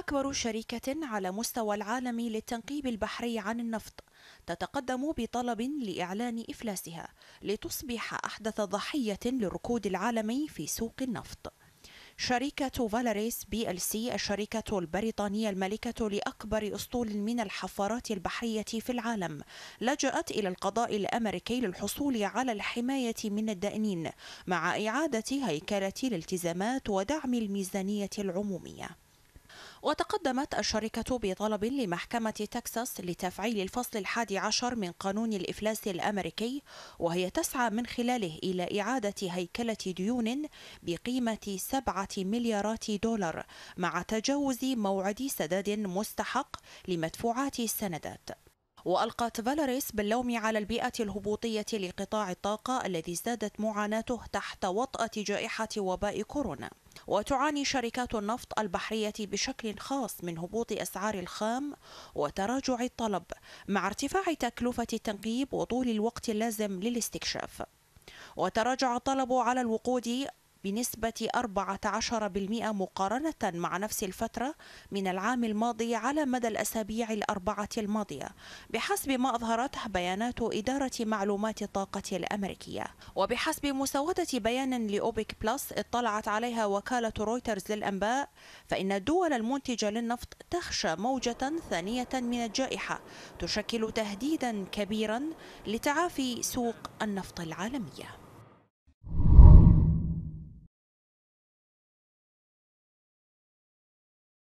أكبر شركة على مستوى العالم للتنقيب البحري عن النفط تتقدم بطلب لإعلان إفلاسها لتصبح أحدث ضحية للركود العالمي في سوق النفط شركة فالاريس بي ال سي الشركة البريطانية المالكة لأكبر أسطول من الحفارات البحرية في العالم لجأت إلى القضاء الأمريكي للحصول على الحماية من الدائنين مع إعادة هيكلة الالتزامات ودعم الميزانية العمومية وتقدمت الشركة بطلب لمحكمة تكساس لتفعيل الفصل الحادي عشر من قانون الإفلاس الأمريكي وهي تسعى من خلاله إلى إعادة هيكلة ديون بقيمة سبعة مليارات دولار مع تجاوز موعد سداد مستحق لمدفوعات السندات وألقت فالاريس باللوم على البيئة الهبوطية لقطاع الطاقة الذي زادت معاناته تحت وطأة جائحة وباء كورونا وتعاني شركات النفط البحرية بشكل خاص من هبوط أسعار الخام وتراجع الطلب مع ارتفاع تكلفة التنقيب وطول الوقت اللازم للاستكشاف وتراجع الطلب على الوقود بنسبة 14% مقارنة مع نفس الفترة من العام الماضي على مدى الأسابيع الأربعة الماضية بحسب ما أظهرته بيانات إدارة معلومات الطاقة الأمريكية وبحسب مسودة بيان لأوبك بلس اطلعت عليها وكالة رويترز للأنباء فإن الدول المنتجة للنفط تخشى موجة ثانية من الجائحة تشكل تهديدا كبيرا لتعافي سوق النفط العالمية